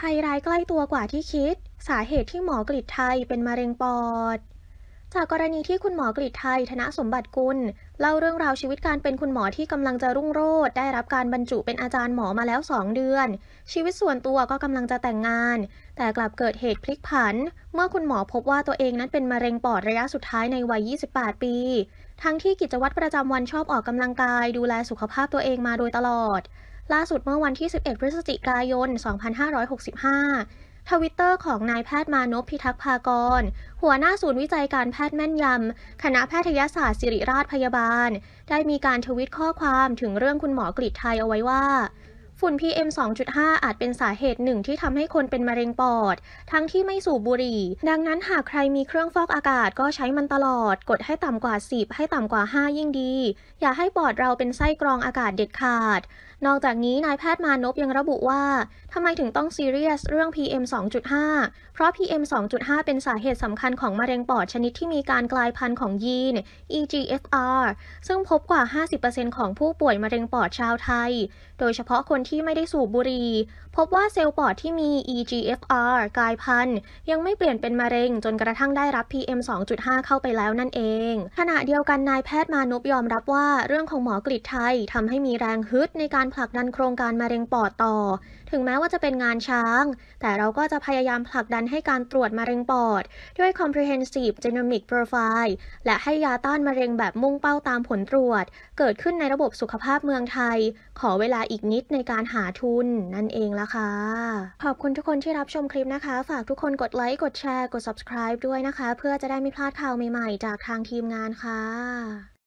ภัยร้ายใกล้ตัวกว่าที่คิด สาเหตุที่หมอกฤษไทยเป็นมะเร็งปอด จากกรณีที่คุณหมอกฤษไทยธนสมบัติกุลเล่าเรื่องราวชีวิตการเป็นคุณหมอที่กำลังจะรุ่งโรจน์ได้รับการบรรจุเป็นอาจารย์หมอมาแล้ว2 เดือน ชีวิตส่วนตัวก็กำลังจะแต่งงาน แต่กลับเกิดเหตุพลิกผัน เมื่อคุณหมอพบว่าตัวเองนั้นเป็นมะเร็งปอดระยะสุดท้ายในวัย28ปี ทั้งที่กิจวัตรประจำวันชอบออกกำลังกายดูแลสุขภาพตัวเองมาโดยตลอดล่าสุดเมื่อวันที่ 11 พฤศจิกายน 2565 ทวิตเตอร์ของนายแพทย์มานพพิทักษ์ภากร หัวหน้าศูนย์วิจัยการแพทย์แม่นยำ คณะแพทยศาสตร์ศิริราชพยาบาล ได้มีการทวิตข้อความถึงเรื่องคุณหมอกฤษไทยเอาไว้ว่าฝุ่น PM 2.5 อาจเป็นสาเหตุหนึ่งที่ทำให้คนเป็นมะเร็งปอด ทั้งที่ไม่สูบบุหรี่ ดังนั้นหากใครมีเครื่องฟอกอากาศก็ใช้มันตลอด กดให้ต่ำกว่า 10 ให้ต่ำกว่า 5 ยิ่งดี อย่าให้ปอดเราเป็นไส้กรองอากาศเด็ดขาด นอกจากนี้ นายแพทย์มานพยังระบุว่าทำไมถึงต้องซีเรียสเรื่อง PM 2.5 เพราะ PM 2.5 เป็นสาเหตุสำคัญของมะเร็งปอดชนิดที่มีการกลายพันธุ์ของยีน EGFR ซึ่งพบกว่า 50%ของผู้ป่วยมะเร็งปอดชาวไทย โดยเฉพาะคนที่ไม่ได้สูบบุหรี่พบว่าเซลล์ปอดที่มี EGFR กลายพันธุ์ ยังไม่เปลี่ยนเป็นมะเร็งจนกระทั่งได้รับ PM 2.5เข้าไปแล้วนั่นเอง ขณะเดียวกันนายแพทย์มานพยอมรับว่าเรื่องของหมอกฤษไทยทำให้มีแรงฮึดในการผลักดันโครงการมะเร็งปอดต่อถึงแม้ว่าจะเป็นงานช้าง แต่เราก็จะพยายามผลักดันให้การตรวจมะเร็งปอด ด้วย comprehensive genomic profile และให้ยาต้านมะเร็งแบบมุ่งเป้าตามผลตรวจ เกิดขึ้นในระบบสุขภาพเมืองไทย ขอเวลาอีกนิดในการหาทุนนั่นเองละค่ะ ขอบคุณทุกคนที่รับชมคลิปนะคะ ฝากทุกคนกดไลค์กดแชร์กด subscribe ด้วยนะคะ เพื่อจะได้ไม่พลาดข่าวใหม่ๆ จากทางทีมงานค่ะ